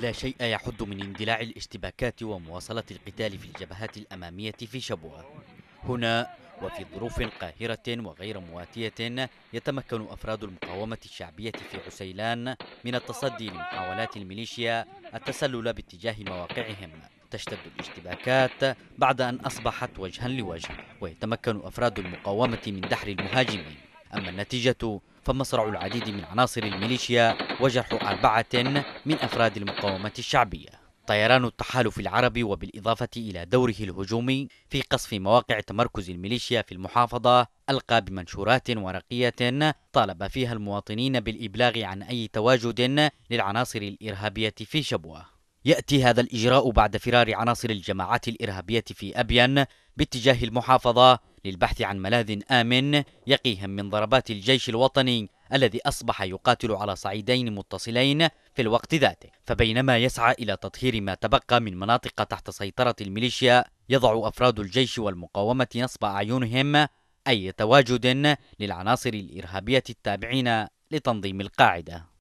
لا شيء يحد من اندلاع الاشتباكات ومواصلة القتال في الجبهات الأمامية في شبوة هنا وفي ظروف قاهرة وغير مواتية يتمكن أفراد المقاومة الشعبية في عسيلان من التصدي لمحاولات الميليشيا التسلل باتجاه مواقعهم تشتد الاشتباكات بعد أن أصبحت وجها لوجه ويتمكن أفراد المقاومة من دحر المهاجمين أما النتيجة فمصرع العديد من عناصر الميليشيا وجرح أربعة من أفراد المقاومة الشعبية طيران التحالف العربي وبالإضافة إلى دوره الهجومي في قصف مواقع تمركز الميليشيا في المحافظة ألقى بمنشورات ورقية طالب فيها المواطنين بالإبلاغ عن أي تواجد للعناصر الإرهابية في شبوة يأتي هذا الإجراء بعد فرار عناصر الجماعات الإرهابية في أبين باتجاه المحافظة للبحث عن ملاذ آمن يقيهم من ضربات الجيش الوطني الذي أصبح يقاتل على صعيدين متصلين في الوقت ذاته فبينما يسعى إلى تطهير ما تبقى من مناطق تحت سيطرة الميليشيا يضع أفراد الجيش والمقاومة نصب أعينهم أي تواجد للعناصر الإرهابية التابعين لتنظيم القاعدة